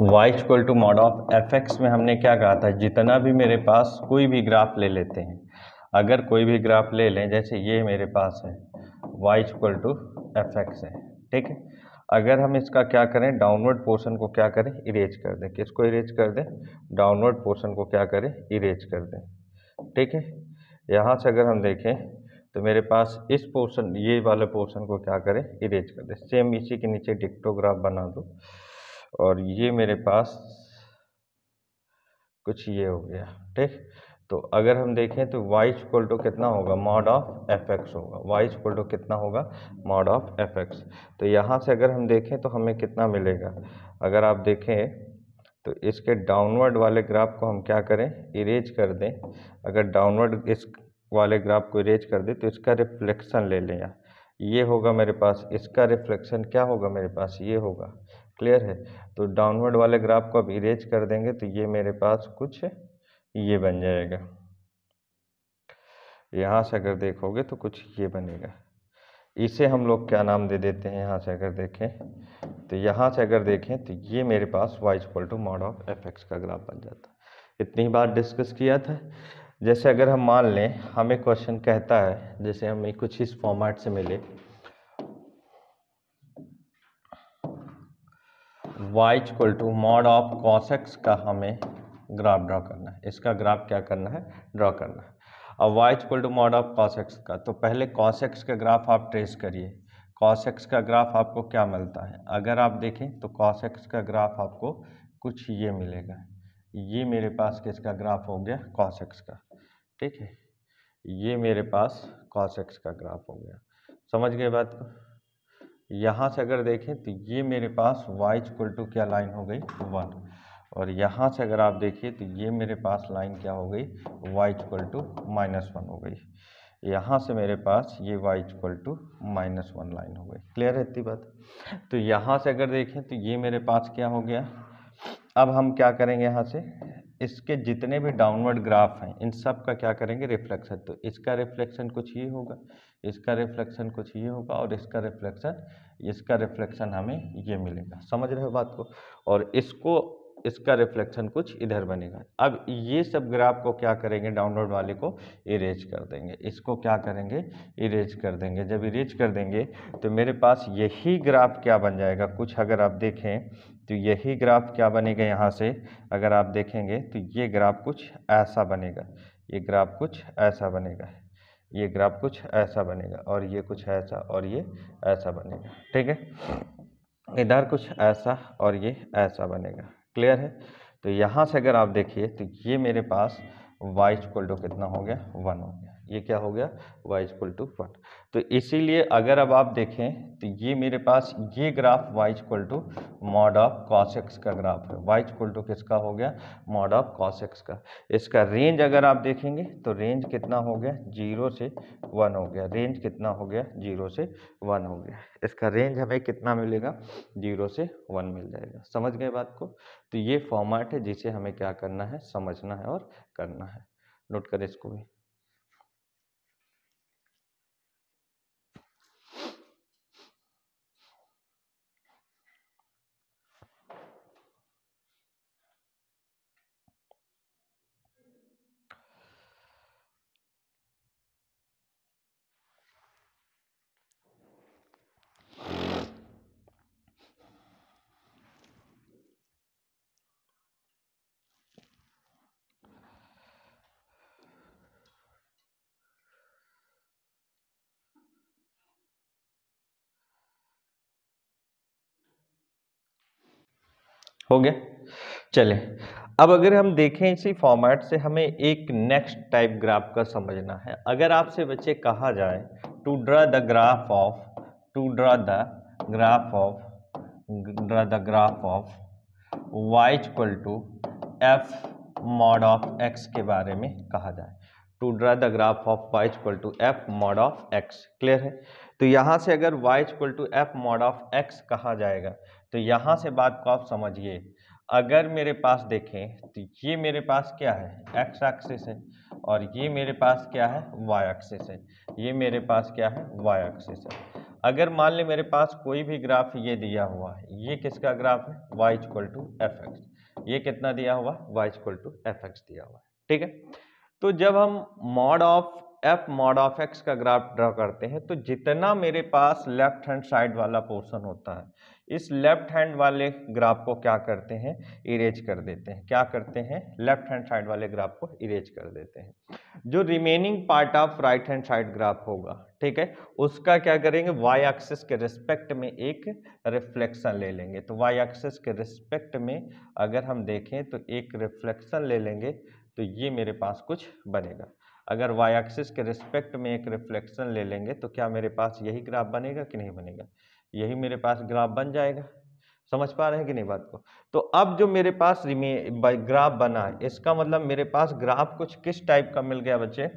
Y equal to mod of F X में हमने क्या कहा था जितना भी मेरे पास कोई भी ग्राफ ले लेते हैं अगर कोई भी ग्राफ ले लें जैसे ये मेरे पास है Y equal to F X है ठीक है अगर हम इसका क्या करें डाउनवर्ड पोर्शन को क्या करें इरेज कर दें किसको इरेज कर दें डाउनवर्ड पोर्शन को क्या करें इरेज कर दें ठीक है यहाँ से अगर हम देखें तो मेरे पास इस पोर्शन ये वाले पोर्शन को क्या करें इरेज कर दें सेम इसी के नीचे डिक्टोग्राफ बना दो और ये मेरे पास कुछ ये हो गया ठीक तो अगर हम देखें तो y इक्वल टू कितना होगा मॉड ऑफ एफ एक्स होगा y इक्वल टू कितना होगा मॉड ऑफ एफ एक्स तो यहाँ से अगर हम देखें तो हमें कितना मिलेगा अगर आप देखें तो इसके डाउनवर्ड वाले ग्राफ को हम क्या करें इरेज कर दें अगर डाउनवर्ड इस वाले ग्राफ को इरेज कर दें तो इसका रिफ्लेक्शन ले लें ये होगा मेरे पास इसका रिफ्लेक्शन क्या होगा मेरे पास ये होगा क्लियर है तो डाउनवर्ड वाले ग्राफ को अब इरेज कर देंगे तो ये मेरे पास कुछ ये बन जाएगा यहाँ से अगर देखोगे तो कुछ ये बनेगा इसे हम लोग क्या नाम दे देते हैं यहाँ से अगर देखें तो यहाँ से अगर देखें तो ये मेरे पास Y is equal to mod of F x का ग्राफ बन जाता है इतनी बार डिस्कस किया था जैसे अगर हम मान लें हमें क्वेश्चन कहता है जैसे हमें कुछ इस फॉर्मेट से मिले y equal to mod of cos x का हमें ग्राफ ड्रॉ करना है इसका ग्राफ क्या करना है ड्रॉ करना है अब y equal to mod of cos x का तो पहले कॉस एक्स का ग्राफ आप ट्रेस करिए कॉस एक्स का ग्राफ आपको क्या मिलता है अगर आप देखें तो कॉस एक्स का ग्राफ आपको कुछ ये मिलेगा ये मेरे पास किसका ग्राफ हो गया कॉस एक्स का ठीक है ये मेरे पास कॉस एक्स का ग्राफ हो गया समझ गए बात को यहाँ से अगर देखें तो ये मेरे पास y इक्वल टू क्या लाइन हो गई वन और यहाँ से अगर आप देखिए तो ये मेरे पास लाइन क्या हो गई y equal to minus one हो गई यहाँ से मेरे पास ये y equal to minus one line हो गई क्लियर है इतनी बात तो यहाँ से अगर देखें तो ये मेरे पास क्या हो गया अब हम क्या करेंगे यहाँ से इसके जितने भी डाउनवर्ड ग्राफ हैं इन सब का क्या करेंगे रिफ्लेक्शन तो इसका रिफ्लेक्शन कुछ ये होगा इसका रिफ्लेक्शन कुछ ये होगा और इसका रिफ्लेक्शन इसका रिफ्लेक्शन हमें ये मिलेगा समझ रहे हो बात को और इसको इसका रिफ्लेक्शन कुछ इधर बनेगा अब ये सब ग्राफ को क्या करेंगे डाउनलोड वाले को इरेज कर देंगे इसको क्या करेंगे इरेज कर देंगे जब इरेज कर देंगे तो मेरे पास यही ग्राफ क्या बन जाएगा कुछ अगर आप देखें तो यही ग्राफ क्या बनेगा यहाँ से अगर आप देखेंगे तो ये ग्राफ कुछ ऐसा बनेगा ये ग्राफ कुछ ऐसा बनेगा ये ग्राफ कुछ ऐसा बनेगा और ये कुछ ऐसा और ये ऐसा बनेगा ठीक है इधर कुछ ऐसा और ये ऐसा बनेगा क्लियर है तो यहाँ से अगर आप देखिए तो ये मेरे पास y इक्वल टू कितना हो गया वन हो गया ये क्या हो गया वाई इजक्वल टू वन तो इसीलिए अगर अब आप देखें तो ये मेरे पास ये graph y equal to mod of cos x का ग्राफ है वाई इक्वल टू किसका हो गया मॉड ऑफ कॉस एक्स का इसका रेंज अगर आप देखेंगे तो रेंज कितना हो गया जीरो से वन हो गया रेंज कितना हो गया जीरो से वन हो गया इसका रेंज हमें कितना मिलेगा जीरो से वन मिल जाएगा समझ गए बात को तो ये फॉर्मेट है जिसे हमें क्या करना है समझना है और करना है नोट करें इसको भी हो गया चले अब अगर हम देखें इसी फॉर्मेट से हमें एक नेक्स्ट टाइप ग्राफ का समझना है अगर आपसे बच्चे कहा जाए to draw the graph of to draw the graph of draw the graph of y equal to f mod of x के बारे में कहा जाए to draw the graph of y equal to f mod of x clear है तो यहाँ से अगर y equal to f mod of x कहा जाएगा तो यहाँ से बात को आप समझिए अगर मेरे पास देखें तो ये मेरे पास क्या है एक्स एक्सिस है और ये मेरे पास क्या है वाई एक्सिस है ये मेरे पास क्या है वाई एक्सिस है अगर मान लें मेरे पास कोई भी ग्राफ ये दिया हुआ है ये किसका ग्राफ है Y equal to F x ये कितना दिया हुआ y equal to F x दिया हुआ है ठीक है तो जब हम mod of f mod of x का ग्राफ ड्रा करते हैं तो जितना मेरे पास लेफ्ट हैंड साइड वाला पोर्शन होता है इस लेफ्ट हैंड वाले ग्राफ को क्या करते हैं इरेज कर देते हैं क्या करते हैं लेफ्ट हैंड साइड वाले ग्राफ को इरेज कर देते हैं जो remaining part of right hand side graph होगा ठीक है उसका क्या करेंगे वाई एक्सिस के रिस्पेक्ट में एक रिफ्लेक्शन ले लेंगे तो वाई एक्सिस के रिस्पेक्ट में अगर हम देखें तो एक रिफ्लेक्शन ले लेंगे तो ये मेरे पास कुछ बनेगा अगर वाई एक्सिस के रिस्पेक्ट में एक रिफ्लेक्शन ले लेंगे तो क्या मेरे पास यही ग्राफ बनेगा कि नहीं बनेगा यही मेरे पास ग्राफ बन जाएगा समझ पा रहे हैं कि नहीं बात को तो अब जो मेरे पास रिमे ग्राफ बना है इसका मतलब मेरे पास ग्राफ कुछ किस टाइप का मिल गया बच्चे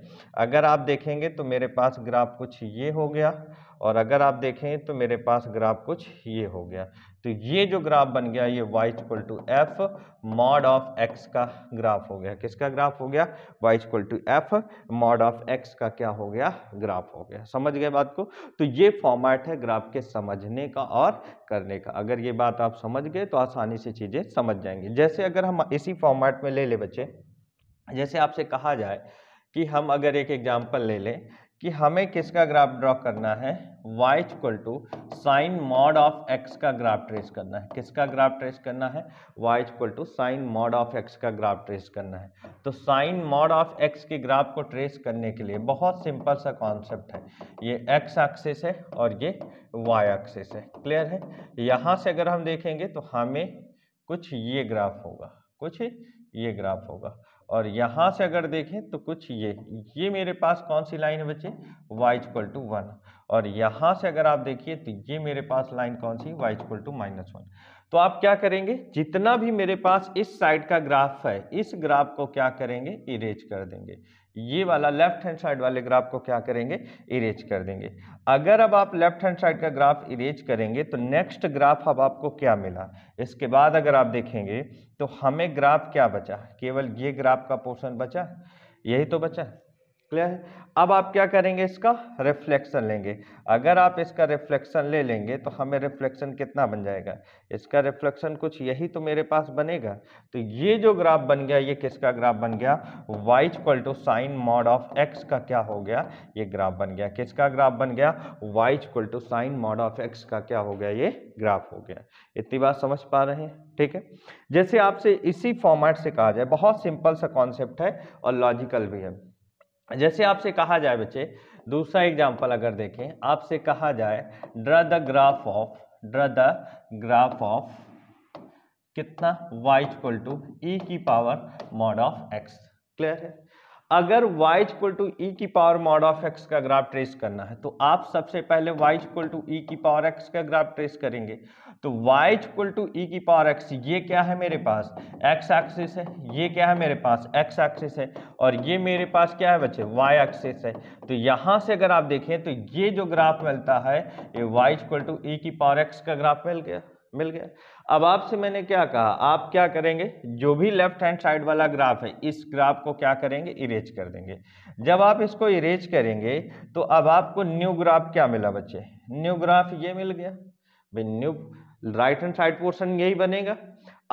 अगर आप देखेंगे तो मेरे पास ग्राफ कुछ ये हो गया और अगर आप देखें तो मेरे पास ग्राफ कुछ ये हो गया तो ये जो ग्राफ बन गया ये y equal to f mod of x का ग्राफ हो गया किसका ग्राफ हो गया y equal to f mod of x का क्या हो गया ग्राफ हो गया समझ गए बात को तो ये फॉर्मेट है ग्राफ के समझने का और करने का अगर ये बात आप समझ गए तो आसानी से चीज़ें समझ जाएंगी जैसे अगर हम इसी फॉर्मेट में ले ले बच्चे जैसे आपसे कहा जाए कि हम अगर एक एग्जाम्पल ले लें कि हमें किसका ग्राफ ड्रॉ करना है y equal to sine mod of x का ग्राफ ट्रेस करना है किसका ग्राफ ट्रेस करना है y equal to sine mod of x का ग्राफ ट्रेस करना है तो साइन मॉड ऑफ x के ग्राफ को ट्रेस करने के लिए बहुत सिंपल सा कॉन्सेप्ट है ये x एक्सेस है और ये y एक्सेस है क्लियर है यहाँ से अगर हम देखेंगे तो हमें कुछ ये ग्राफ होगा कुछ ये ग्राफ होगा और यहाँ से अगर देखें तो कुछ ये ये मेरे पास कौन सी लाइन है बच्चे y इक्वल टू वन और यहाँ से अगर आप देखिए तो ये मेरे पास लाइन कौन सी y equal to minus one तो आप क्या करेंगे जितना भी मेरे पास इस साइड का ग्राफ है इस ग्राफ को क्या करेंगे इरेज कर देंगे ये वाला लेफ्ट हैंड साइड वाले ग्राफ को क्या करेंगे इरेज कर देंगे अगर अब आप लेफ्ट हैंड साइड का ग्राफ इरेज करेंगे तो नेक्स्ट ग्राफ अब आपको क्या मिला इसके बाद अगर आप देखेंगे तो हमें ग्राफ क्या बचा केवल ये ग्राफ का पोर्शन बचा यही तो बचा क्लियर है अब आप क्या करेंगे इसका रिफ्लेक्शन लेंगे अगर आप इसका रिफ्लेक्शन ले लेंगे तो हमें रिफ्लेक्शन कितना बन जाएगा इसका रिफ्लेक्शन कुछ यही तो मेरे पास बनेगा तो ये जो ग्राफ बन गया ये किसका ग्राफ बन गया y is equal to sine mod of x का क्या हो गया ये ग्राफ बन गया किसका ग्राफ बन गया y is equal to sine mod of x का क्या हो गया ये ग्राफ हो गया इतनी बात समझ पा रहे हैं ठीक है जैसे आपसे इसी फॉर्मेट से कहा जाए बहुत सिंपल सा कॉन्सेप्ट है और लॉजिकल भी है जैसे आपसे कहा जाए बच्चे दूसरा एग्जाम्पल अगर देखें आपसे कहा जाए draw the graph of draw the graph of कितना वाई इक्वल टू ई की power mod of x clear है अगर y इक्वल टू ई की पावर मॉड ऑफ x का ग्राफ ट्रेस करना है तो आप सबसे पहले y इक्वल टू ई की पावर x का ग्राफ ट्रेस करेंगे तो y इक्वल टू ई की पावर x ये क्या है मेरे पास x एक्सिस है ये क्या है मेरे पास x एक्सिस है और ये मेरे पास क्या है बच्चे y एक्सिस है तो यहाँ से अगर आप देखें तो ये जो ग्राफ मिलता है ये y इक्वल टू ई की पावर एक्स का ग्राफ मिल गया मिल गया अब आपसे मैंने क्या कहा आप क्या करेंगे जो भी लेफ्ट हैंड साइड वाला ग्राफ है इस ग्राफ को क्या करेंगे इरेज कर देंगे जब आप इसको इरेज करेंगे तो अब आपको न्यू ग्राफ क्या मिला बच्चे न्यू ग्राफ ये मिल गया भाई new right hand side portion यही बनेगा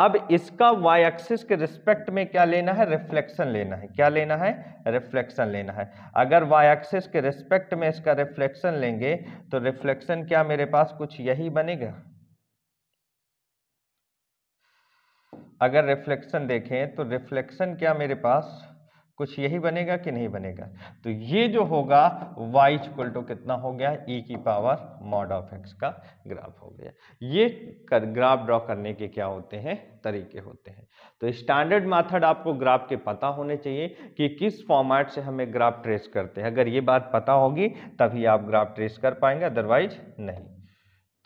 अब इसका वाई एक्सिस के रिस्पेक्ट में क्या लेना है रिफ्लेक्शन लेना है क्या लेना है रिफ्लेक्शन लेना है अगर वाई एक्सिस के रिस्पेक्ट में इसका रिफ्लेक्शन लेंगे तो रिफ्लेक्शन क्या मेरे पास कुछ यही बनेगा अगर रिफ्लेक्शन देखें तो रिफ्लेक्शन क्या मेरे पास कुछ यही बनेगा कि नहीं बनेगा तो ये जो होगा वाई इक्वल टू कितना हो गया e की पावर मॉड ऑफ एक्स का ग्राफ हो गया ये कर, ग्राफ ड्रॉ करने के क्या होते हैं तरीके होते हैं तो स्टैंडर्ड मेथड आपको ग्राफ के पता होने चाहिए कि किस फॉर्मेट से हमें ग्राफ ट्रेस करते हैं अगर ये बात पता होगी तभी आप ग्राफ ट्रेस कर पाएंगे अदरवाइज नहीं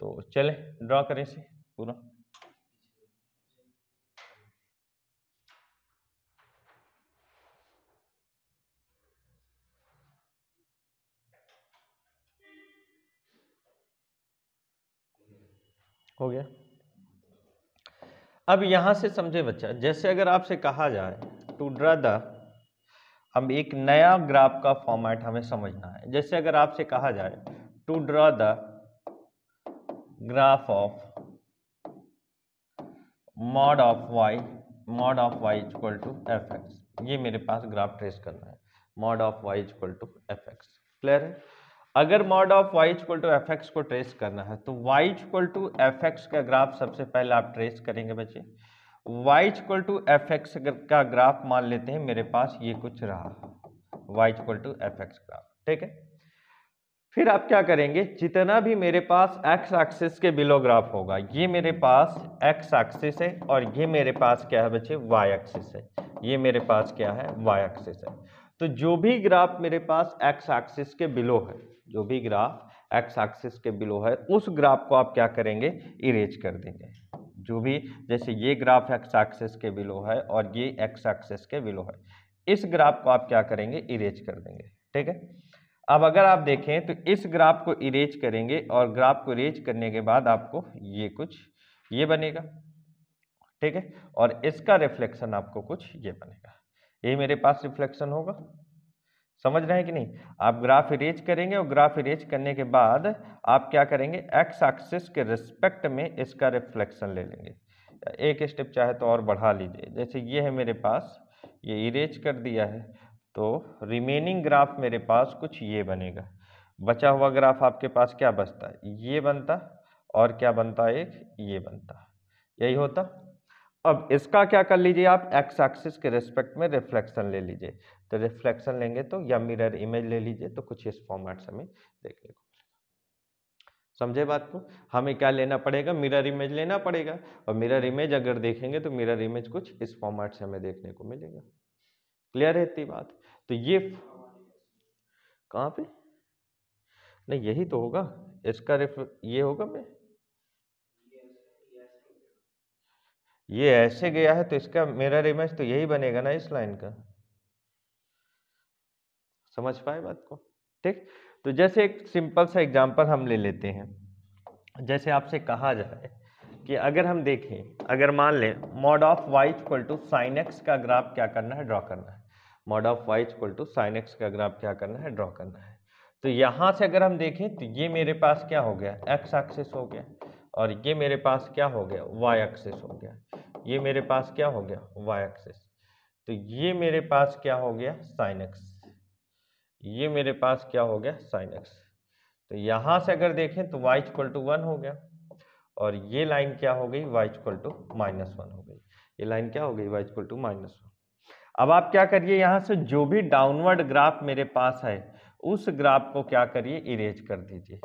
तो चले ड्रॉ करें से पूरा हो गया अब यहां से समझे बच्चा जैसे अगर आपसे कहा जाए टू ड्रा द अब एक नया ग्राफ का फॉर्मेट हमें समझना है जैसे अगर आपसे कहा जाए to draw the graph of mod of y mod of y equal to F x ये मेरे पास ग्राफ ट्रेस करना है mod of y equal to F x clear है अगर mod of y equal to F x को trace करना है तो y equal to F x का ग्राफ सबसे पहले आप ट्रेस करेंगे बच्चे y equal to F x का ग्राफ मान लेते हैं मेरे पास ये कुछ रहा y equal to f graph ठीक है फिर आप क्या करेंगे जितना भी मेरे पास एक्स एक्सिस के बिलो ग्राफ होगा ये मेरे पास एक्स एक्सिस है और ये मेरे पास क्या है बच्चे वाई एक्सिस है ये मेरे पास क्या है वाई एक्सिस है तो जो भी ग्राफ मेरे पास एक्स एक्सिस के बिलो है जो भी ग्राफ एक्स एक्सिस के बिलो है उस ग्राफ को आप क्या करेंगे इरेज कर देंगे जो भी जैसे ये ग्राफ एक्स एक्सिस के बिलो है और ये एक्स एक्सिस के बिलो है इस ग्राफ को आप क्या करेंगे इरेज कर देंगे ठीक है अब अगर आप देखें तो इस ग्राफ को इरेज करेंगे और ग्राफ को इरेज करने के बाद आपको ये कुछ ये बनेगा ठीक है और इसका रिफ्लेक्शन आपको कुछ ये बनेगा ये मेरे पास रिफ्लेक्शन होगा समझ रहे हैं कि नहीं आप ग्राफ इरेज करेंगे और ग्राफ इरेज करने के बाद आप क्या करेंगे एक्स एक्सिस के रिस्पेक्ट में इसका रिफ्लेक्शन ले लेंगे एक स्टेप चाहे तो और बढ़ा लीजिए जैसे ये है मेरे पास ये इरेज कर दिया है तो रिमेनिंग ग्राफ मेरे पास कुछ ये बनेगा बचा हुआ ग्राफ आपके पास क्या बचता है ये बनता और क्या बनता एक ये बनता यही होता अब इसका क्या कर लीजिए आप एक्स एक्सिस के रिस्पेक्ट में रिफ्लेक्शन ले लीजिए तो रिफ्लेक्शन लेंगे तो या मिरर इमेज ले लीजिए तो कुछ इस फॉर्मेट से हमें देखने को समझे बात को हमें क्या लेना पड़ेगा मिरर इमेज लेना पड़ेगा और मिरर इमेज अगर देखेंगे तो मिरर इमेज कुछ इस फॉर्मेट से हमें देखने को मिलेगा क्लियर है इतनी बात तो ये कहाँ पे नहीं यही तो होगा इसका रिफ ये होगा मैं ये ऐसे गया है तो इसका मिरर इमेज तो यही बनेगा ना इस लाइन का समझ पाए बात को ठीक तो जैसे एक सिंपल सा एग्जाम्पल हम ले लेते हैं जैसे आपसे कहा जाए कि अगर हम देखें अगर मान लें mod of y equal to sine x का ग्राफ क्या करना है ड्रॉ करना है mod of y equal to sine x का ग्राफ क्या करना है ड्रॉ करना है तो यहाँ से अगर हम देखें तो ये मेरे पास क्या हो गया एक्स एक्सेस हो गया और ये मेरे पास क्या हो गया वाई एक्सेस हो गया ये मेरे पास क्या हो गया वाई एक्सेस तो ये मेरे पास क्या हो गया साइन एक्स ये मेरे पास क्या हो गया साइन एक्स तो यहाँ से अगर देखें तो वाई इक्वल टू वन हो गया और ये लाइन क्या हो गई y equal to minus one हो गई ये लाइन क्या हो गई y equal to minus one अब आप क्या करिए यहाँ से जो भी डाउनवर्ड ग्राफ मेरे पास है उस ग्राफ को क्या करिए इरेज कर दीजिए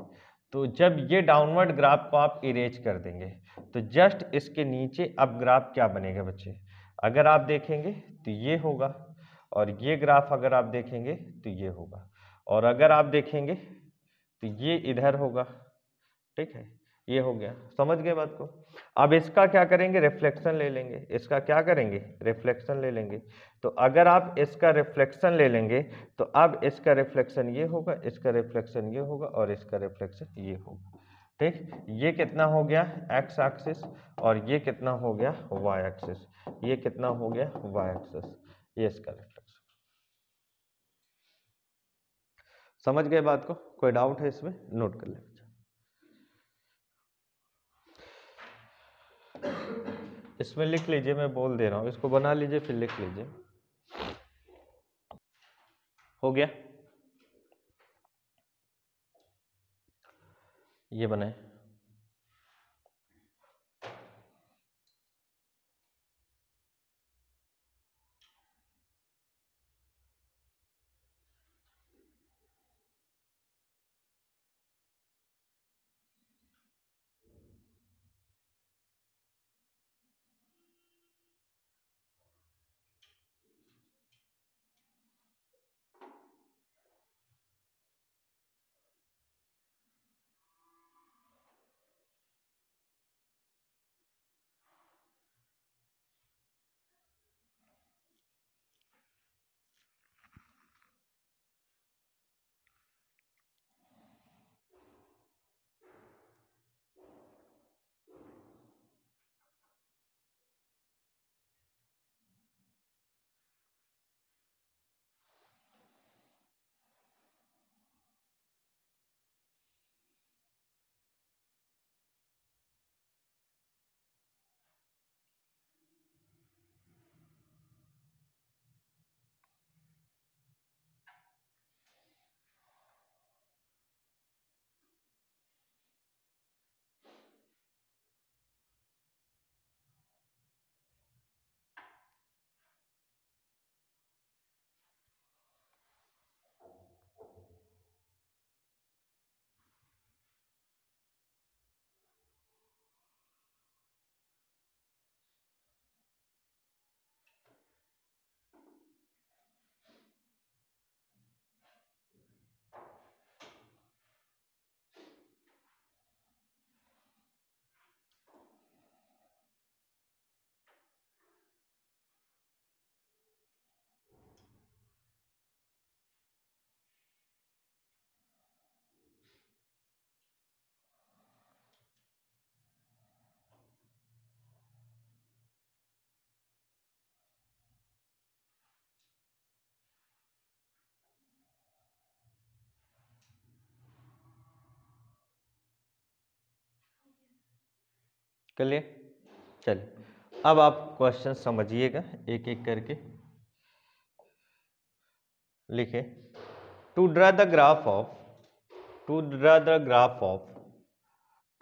तो जब ये डाउनवर्ड ग्राफ को आप इरेज कर देंगे तो जस्ट इसके नीचे अब ग्राफ क्या बनेगा बच्चे अगर आप देखेंगे तो ये होगा और ये ग्राफ अगर आप देखेंगे तो ये होगा और अगर आप देखेंगे तो ये इधर होगा ठीक है ये हो गया समझ गए बात को अब इसका क्या करेंगे रिफ्लेक्शन ले लेंगे इसका क्या करेंगे रिफ्लेक्शन ले लेंगे तो अगर आप इसका रिफ्लेक्शन ले लेंगे तो अब इसका रिफ्लेक्शन ये होगा इसका रिफ्लेक्शन ये होगा और इसका रिफ्लेक्शन ये होगा ठीक ये कितना हो गया एक्स एक्सिस और ये कितना हो गया वाई एक्सिस ये कितना हो गया वाई एक्सिस ये इसका समझ गए बात को कोई डाउट है इसमें नोट कर ले इसमें लिख लीजिए मैं बोल दे रहा हूँ इसको बना लीजिए फिर लिख लीजिए हो गया ये बनाए क्लियर चलिए अब आप क्वेश्चन समझिएगा एक एक करके लिखे to draw the graph of to draw the graph of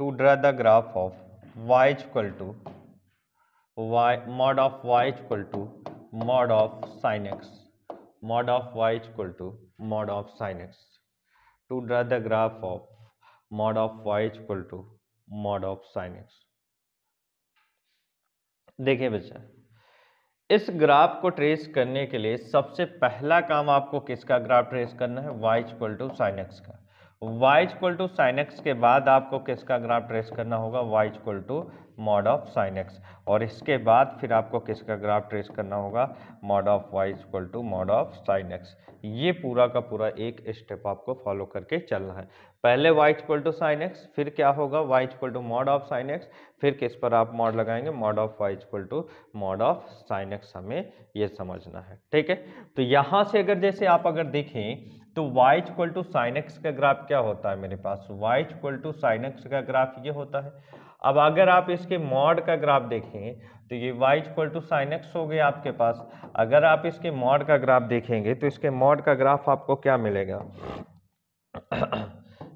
to draw the graph of y equal to y mod of y equal to mod of sine x mod of y equal to mod of sine x to draw the graph of mod of y equal to mod of sine x देखिए बच्चा इस graph को trace करने के लिए सबसे पहला काम आपको किसका ग्राफ ट्रेस करना है Y equal to sine x का y equal to sine x के बाद आपको किसका ग्राफ ट्रेस करना होगा y equal to mod of sine x और इसके बाद फिर आपको किसका ग्राफ ट्रेस करना होगा mod of y equal to mod of sine x ये पूरा का पूरा एक स्टेप आपको फॉलो करके चलना है पहले y equal to sine x फिर क्या होगा y equal to mod of sine x फिर किस पर आप मॉड लगाएंगे mod of y equal to mod of sine x हमें ये समझना है ठीक है तो यहाँ से अगर जैसे आप अगर देखें तो y equal to sine x का ग्राफ क्या होता है मेरे पास y equal to sine x का ग्राफ ये होता है अब अगर आप इसके मॉड का ग्राफ देखेंगे तो ये y equal to sine x हो गया आपके पास अगर आप इसके मॉड का ग्राफ देखेंगे तो इसके मॉड का ग्राफ आपको क्या मिलेगा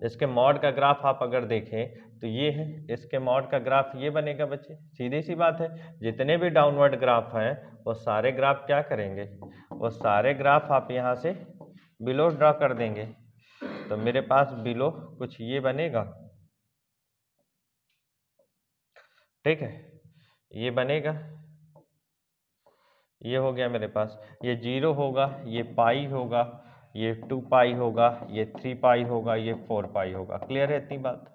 इसके मॉड का ग्राफ आप अगर देखें तो ये है इसके मॉड का ग्राफ ये बनेगा बच्चे सीधी सी बात है जितने भी डाउनवर्ड ग्राफ हैं वो सारे ग्राफ क्या करेंगे वो सारे ग्राफ आप यहाँ से बिलो ड्रॉ कर देंगे तो मेरे पास बिलो कुछ ये बनेगा ठीक है ये बनेगा ये हो गया मेरे पास ये जीरो होगा ये पाई होगा ये टू पाई होगा ये थ्री पाई होगा ये फोर पाई होगा क्लियर है इतनी बात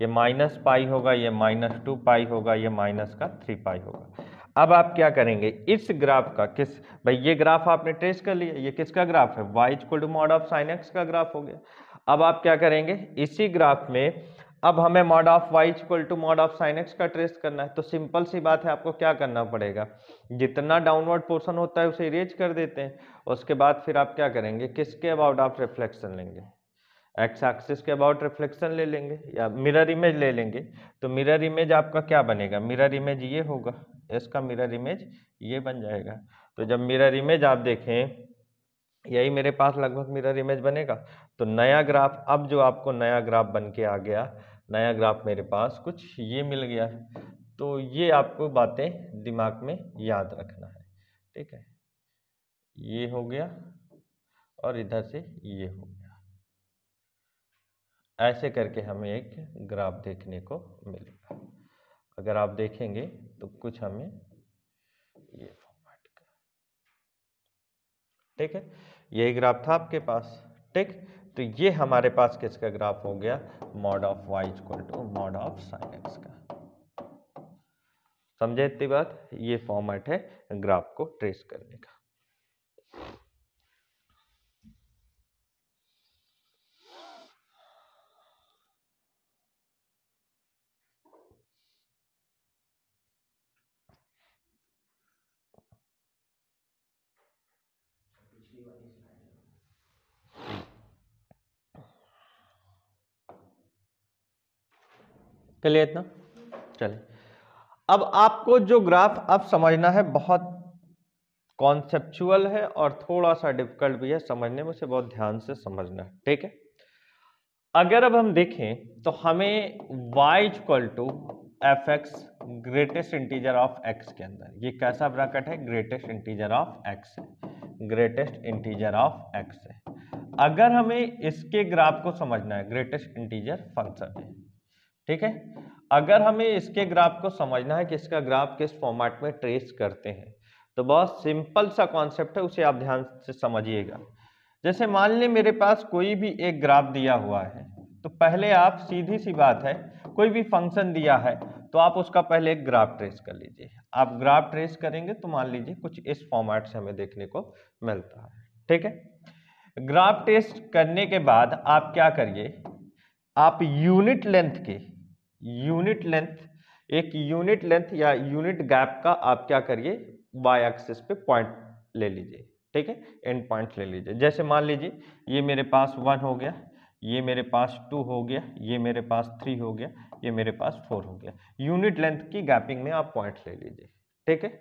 ये माइनस पाई होगा ये माइनस टू पाई होगा ये माइनस का थ्री पाई होगा अब आप क्या करेंगे इस ग्राफ का किस भाई ये ग्राफ आपने ट्रेस कर लिया ये किसका ग्राफ है Y equal to mod of sine x का ग्राफ हो गया अब आप क्या करेंगे इसी ग्राफ में अब हमें mod of y equal to mod of sine x का ट्रेस करना है तो सिंपल सी बात है आपको क्या करना पड़ेगा जितना डाउनवर्ड पोर्शन होता है उसे इरेज कर देते हैं उसके बाद फिर आप क्या करेंगे किसके अबाउट आप रिफ्लेक्शन लेंगे एक्स एक्सिस के अबाउट रिफ्लेक्शन ले लेंगे या मिरर इमेज ले लेंगे तो मिरर इमेज आपका क्या बनेगा मिरर इमेज ये होगा इसका मिरर इमेज ये बन जाएगा तो जब मिरर इमेज आप देखें यही मेरे पास लगभग मिरर इमेज बनेगा तो नया ग्राफ अब जो आपको नया ग्राफ बन के आ गया नया ग्राफ मेरे पास कुछ ये मिल गया है तो ये आपको बातें दिमाग में याद रखना है ठीक है ये हो गया और इधर से ये हो गया ऐसे करके हमें एक ग्राफ देखने को मिलेगा अगर आप देखेंगे तो कुछ हमें ये फॉर्मेट का ठीक है ये ग्राफ था आपके पास ठीक तो ये हमारे पास किसका ग्राफ हो गया mod of y equal to mod of sine x का समझे इतनी बात ये फॉर्मेट है ग्राफ को ट्रेस करने का क्लियर इतना चलिए अब आपको जो ग्राफ अब समझना है बहुत कॉन्सेप्चुअल है और थोड़ा सा डिफिकल्ट भी है समझने में उसे बहुत ध्यान से समझना है ठीक है अगर अब हम देखें तो हमें y equal to F x greatest integer of x के अंदर ये कैसा ब्रैकेट है ग्रेटेस्ट इंटीजर ऑफ x है ग्रेटेस्ट इंटीजर ऑफ x है अगर हमें इसके ग्राफ को समझना है ग्रेटेस्ट इंटीजर फंक्शन है ठीक है अगर हमें इसके ग्राफ को समझना है कि इसका ग्राफ किस फॉर्मेट में ट्रेस करते हैं तो बहुत सिंपल सा कॉन्सेप्ट है उसे आप ध्यान से समझिएगा जैसे मान लें मेरे पास कोई भी एक ग्राफ दिया हुआ है तो पहले आप सीधी सी बात है कोई भी फंक्शन दिया है तो आप उसका पहले एक ग्राफ ट्रेस कर लीजिए आप ग्राफ ट्रेस करेंगे तो मान लीजिए कुछ इस फॉर्मेट से हमें देखने को मिलता है ठीक है ग्राफ टेस्ट करने के बाद आप क्या करिए आप यूनिट लेंथ के यूनिट लेंथ एक यूनिट लेंथ या यूनिट गैप का आप क्या करिए वाई एक्सिस पे पॉइंट ले लीजिए ठीक है एंड पॉइंट ले लीजिए जैसे मान लीजिए ये मेरे पास वन हो गया ये मेरे पास टू हो गया ये मेरे पास थ्री हो गया ये मेरे पास फोर हो गया यूनिट लेंथ की गैपिंग में आप पॉइंट ले लीजिए ठीक है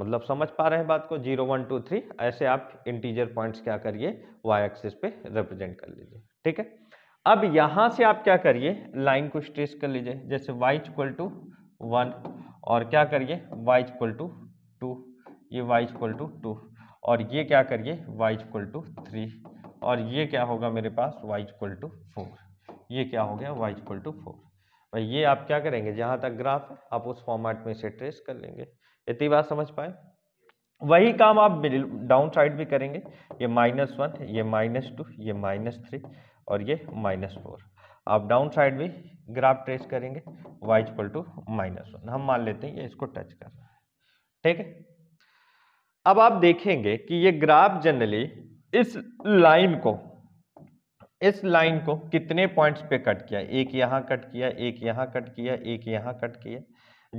मतलब समझ पा रहे हैं बात को जीरो वन टू थ्री ऐसे आप इंटीजर पॉइंट्स क्या करिए वाई एक्सिस पे रिप्रेजेंट कर लीजिए ठीक है अब यहाँ से आप क्या करिए लाइन को स्ट्रेस कर लीजिए जैसे y इक्वल टू वन और क्या करिए y इक्वल टू टू ये y इक्वल टू टू और ये क्या करिए y इक्वल टू थ्री और ये क्या होगा मेरे पास y इक्वल टू फोर ये क्या हो गया y इक्वल टू फोर भाई ये आप क्या करेंगे जहाँ तक ग्राफ है आप उस फॉर्मेट में इसे ट्रेस कर लेंगे इतनी बात समझ पाए वही काम आप डाउन साइड भी करेंगे ये माइनस वन ये माइनस टू ये माइनस थ्री और ये माइनस फोर आप डाउन साइड भी ग्राफ ट्रेस करेंगे Y equal to minus one हम मान लेते हैं ये इसको टच कर रहा है ठीक है अब आप देखेंगे कि ये ग्राफ जनरली इस लाइन को इस लाइन को कितने पॉइंट्स पे कट किया एक यहाँ कट किया एक यहाँ कट किया एक यहाँ कट किया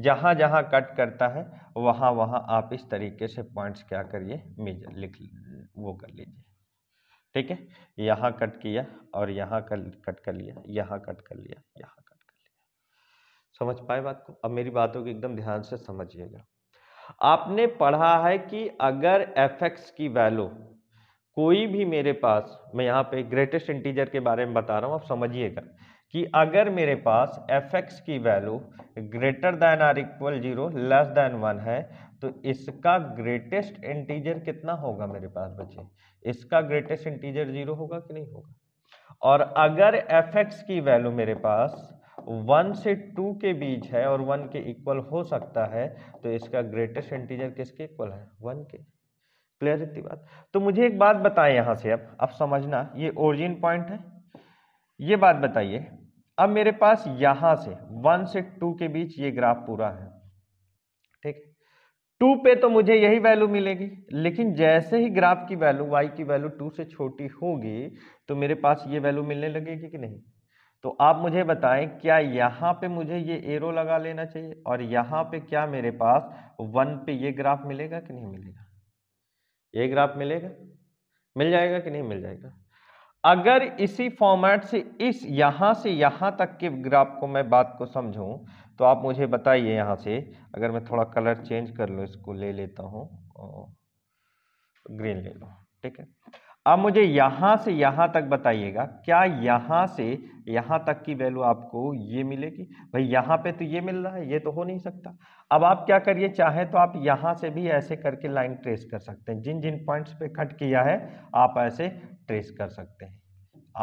जहाँ जहाँ कट करता है वहाँ वहाँ आप इस तरीके से पॉइंट्स क्या करिए मेजर लिख वो कर लीजिए ठीक है यहाँ कट किया और यहाँ कर कट कर लिया यहाँ कट कर लिया यहाँ कट कर लिया समझ पाए बात को अब मेरी बातों को एकदम ध्यान से समझिएगा आपने पढ़ा है कि अगर एफ की वैल्यू कोई भी मेरे पास मैं यहाँ पे ग्रेटेस्ट इंटीजर के बारे में बता रहा हूँ आप समझिएगा कि अगर मेरे पास एफ की value greater than or equal zero less than one है तो इसका ग्रेटेस्ट इंटीजर कितना होगा मेरे पास बच्चे इसका ग्रेटेस्ट इंटीजर जीरो होगा कि नहीं होगा और अगर एफ एक्स की वैल्यू मेरे पास वन से टू के बीच है और वन के इक्वल हो सकता है तो इसका ग्रेटेस्ट इंटीजर किसके इक्वल है वन के क्लियर इतनी बात तो मुझे एक बात बताएं यहां से अब अब समझना ये ओरिजिन पॉइंट है ये बात बताइए अब मेरे पास यहां से वन से टू के बीच ये ग्राफ पूरा है ठीक टू पे तो मुझे यही वैल्यू मिलेगी लेकिन जैसे ही ग्राफ की वैल्यू वाई की वैल्यू टू से छोटी होगी तो मेरे पास ये वैल्यू मिलने लगेगी कि नहीं तो आप मुझे बताएं क्या यहाँ पे मुझे ये एरो लगा लेना चाहिए और यहाँ पे क्या मेरे पास वन पे ये ग्राफ मिलेगा कि नहीं मिलेगा ये ग्राफ मिलेगा मिल जाएगा कि नहीं मिल जाएगा अगर इसी फॉर्मेट से इस यहाँ से यहाँ तक के ग्राफ को मैं बात को समझूँ तो आप मुझे बताइए यहाँ से अगर मैं थोड़ा कलर चेंज कर लूँ इसको ले लेता हूँ ग्रीन ले लो ठीक है अब मुझे यहाँ से यहाँ तक बताइएगा क्या यहाँ से यहाँ तक की वैल्यू आपको ये मिलेगी भाई यहाँ पे तो ये मिल रहा है ये तो हो नहीं सकता अब आप क्या करिए चाहे तो आप यहाँ से भी ऐसे करके लाइन ट्रेस कर सकते हैं जिन जिन पॉइंट्स पे कट किया है आप ऐसे ट्रेस कर सकते हैं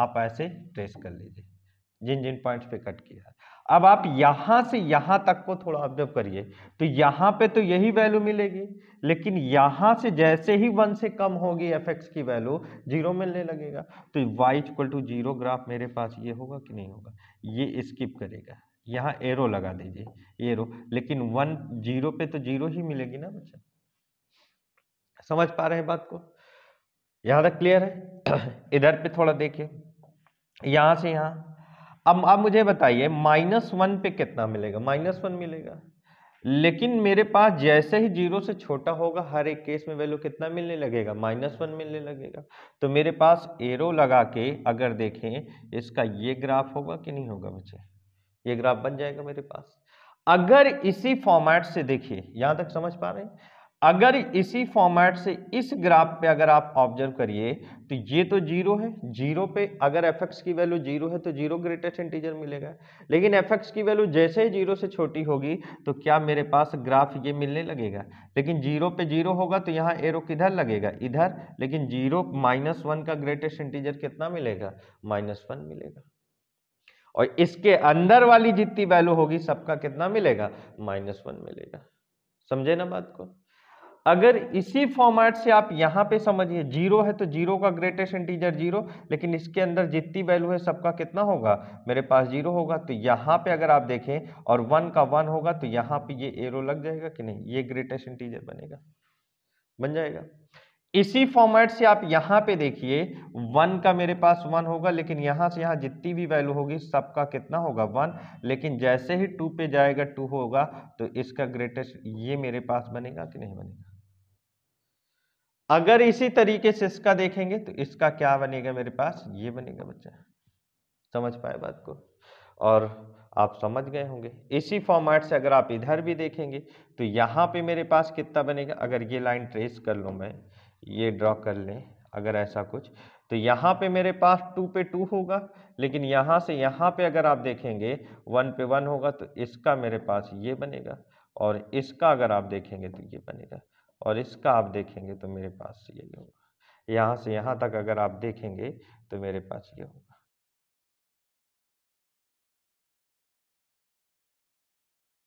आप ऐसे ट्रेस कर लीजिए जिन जिन पॉइंट्स पे कट किया है अब आप यहां से यहां तक को थोड़ा ऑब्जर्व करिए तो यहां पे तो यही वैल्यू मिलेगी लेकिन यहां से जैसे ही वन से कम होगी एफ एक्स की वैल्यू जीरो मिलने लगेगा तो y equal to zero graph मेरे पास ये होगा कि नहीं होगा ये स्किप करेगा यहाँ एरो लगा दीजिए एरो लेकिन वन जीरो पे तो जीरो ही मिलेगी ना बच्चा समझ पा रहे हैं बात को यहाँ तक क्लियर है इधर पे थोड़ा देखिए यहाँ से यहाँ अब आप मुझे बताइए माइनस वन पे कितना मिलेगा माइनस वन मिलेगा लेकिन मेरे पास जैसे ही जीरो से छोटा होगा हर एक केस में वैल्यू कितना मिलने लगेगा माइनस वन मिलने लगेगा तो मेरे पास एरो लगा के अगर देखें इसका ये ग्राफ होगा कि नहीं होगा बच्चे ये ग्राफ बन जाएगा मेरे पास अगर इसी फॉर्मेट से देखिए यहाँ तक समझ पा रहे हैं अगर इसी फॉर्मेट से इस ग्राफ पे अगर आप ऑब्जर्व करिए तो ये तो जीरो है जीरो पे अगर एफ एक्स की वैल्यू जीरो है तो जीरो ग्रेटेस्ट इंटीजर मिलेगा लेकिन एफ एक्स की वैल्यू जैसे ही जीरो से छोटी होगी तो क्या मेरे पास ग्राफ ये मिलने लगेगा लेकिन जीरो पे जीरो होगा तो यहाँ एरो किधर लगेगा इधर लेकिन जीरो माइनस वन का ग्रेटेस्ट इंटीजर कितना मिलेगा माइनस वन मिलेगा और इसके अंदर वाली जितनी वैल्यू होगी सबका कितना मिलेगा माइनस वन मिलेगा समझे ना बात को अगर इसी फॉर्मेट से आप यहाँ पे समझिए जीरो है तो जीरो का ग्रेटेस्ट इंटीजर जीरो लेकिन इसके अंदर जितनी वैल्यू है सबका कितना होगा मेरे पास जीरो होगा तो यहाँ पे अगर आप देखें और वन का वन होगा तो यहाँ पे ये एरो लग जाएगा कि नहीं ये ग्रेटेस्ट इंटीजर बनेगा बन जाएगा इसी फॉर्मेट से आप यहाँ पे देखिए वन का मेरे पास वन होगा लेकिन यहाँ से यहाँ जितनी भी वैल्यू होगी सबका कितना होगा वन लेकिन जैसे ही टू पे जाएगा टू होगा तो इसका ग्रेटेस्ट ये मेरे पास बनेगा कि नहीं बनेगा अगर इसी तरीके से इसका देखेंगे तो इसका क्या बनेगा मेरे पास ये बनेगा बच्चा समझ पाए बात को और आप समझ गए होंगे इसी फॉर्मेट से अगर आप इधर भी देखेंगे तो यहाँ पे मेरे पास कितना बनेगा अगर ये लाइन ट्रेस कर लूँ मैं ये ड्रॉ कर लें अगर ऐसा कुछ तो यहाँ पे मेरे पास टू पे टू होगा लेकिन यहाँ से यहाँ पे अगर आप देखेंगे वन पे वन होगा तो इसका मेरे पास ये बनेगा और इसका अगर आप देखेंगे तो ये बनेगा और इसका आप देखेंगे तो मेरे पास ये होगा यहाँ से यहाँ तक अगर आप देखेंगे तो मेरे पास ये होगा